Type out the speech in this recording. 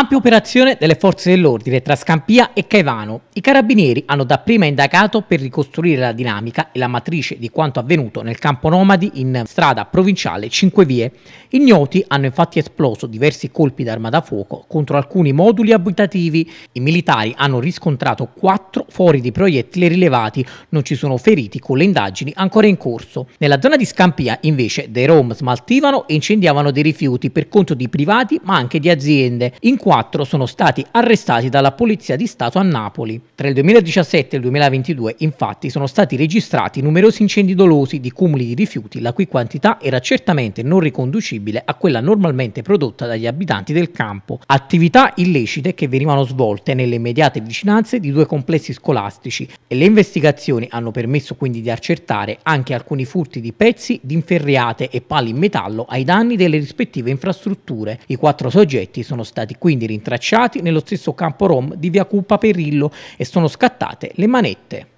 Ampia operazione delle forze dell'ordine tra Scampia e Caivano. I carabinieri hanno dapprima indagato per ricostruire la dinamica e la matrice di quanto avvenuto nel campo nomadi in strada provinciale 5 Vie. Ignoti hanno infatti esploso diversi colpi d'arma da fuoco contro alcuni moduli abitativi. I militari hanno riscontrato quattro fuori di proiettili rilevati. Non ci sono feriti con le indagini ancora in corso. Nella zona di Scampia, invece, dei Rom smaltivano e incendiavano dei rifiuti per conto di privati ma anche di aziende. In quattro sono stati arrestati dalla Polizia di Stato a Napoli. Tra il 2017 e il 2022 infatti sono stati registrati numerosi incendi dolosi di cumuli di rifiuti la cui quantità era certamente non riconducibile a quella normalmente prodotta dagli abitanti del campo, attività illecite che venivano svolte nelle immediate vicinanze di due complessi scolastici e le investigazioni hanno permesso quindi di accertare anche alcuni furti di pezzi di inferriate e pali in metallo ai danni delle rispettive infrastrutture. I quattro soggetti sono stati quindi quindi rintracciati nello stesso campo Rom di via Cupa Perillo e sono scattate le manette.